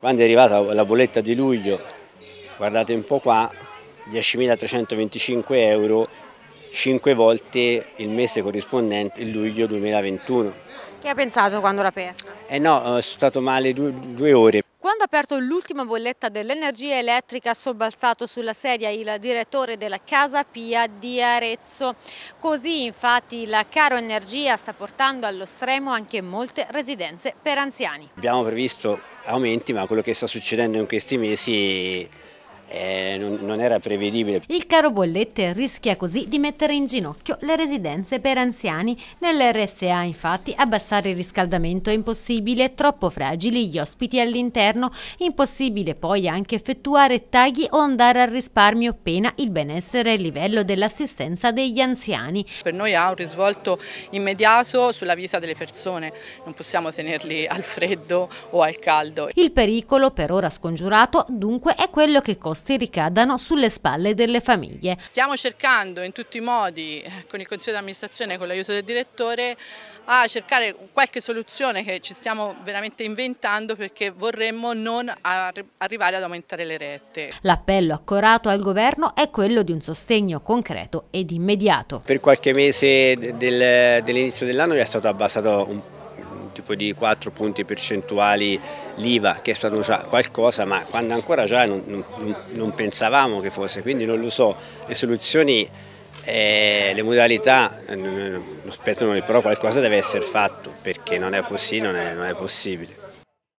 Quando è arrivata la bolletta di luglio, guardate un po' qua, 10.325 euro, 5 volte il mese corrispondente, il luglio 2021. Che ha pensato quando l'ha aperta? Eh no, eh, sono stato male due, due ore. Quando ha aperto l'ultima bolletta dell'energia elettrica ha sobbalzato sulla sedia il direttore della Casa Pia di Arezzo. Così infatti la caro energia sta portando allo stremo anche molte residenze per anziani. Abbiamo previsto aumenti ma quello che sta succedendo in questi mesi eh, non, non era prevedibile. Il caro bollette rischia così di mettere in ginocchio le residenze per anziani. Nell'RSA infatti abbassare il riscaldamento è impossibile, troppo fragili gli ospiti all'interno, impossibile poi anche effettuare tagli o andare al risparmio pena il benessere e il livello dell'assistenza degli anziani. Per noi ha un risvolto immediato sulla vita delle persone, non possiamo tenerli al freddo o al caldo. Il pericolo per ora scongiurato dunque è quello che costa costi ricadano sulle spalle delle famiglie. Stiamo cercando in tutti i modi, eh, con il Consiglio di amministrazione e con l'aiuto del direttore, a cercare qualche soluzione che ci stiamo veramente inventando perché vorremmo non arrivare ad aumentare le rette. L'appello accorato al governo è quello di un sostegno concreto ed immediato. Per qualche mese del, dell'inizio dell'anno è stato abbassato un po' tipo di 4 punti percentuali l'IVA, che è stato già qualcosa, ma quando ancora già non, non, non pensavamo che fosse, quindi non lo so, le soluzioni, eh, le modalità eh, non spettano, però qualcosa deve essere fatto, perché non è, così, non è, non è possibile.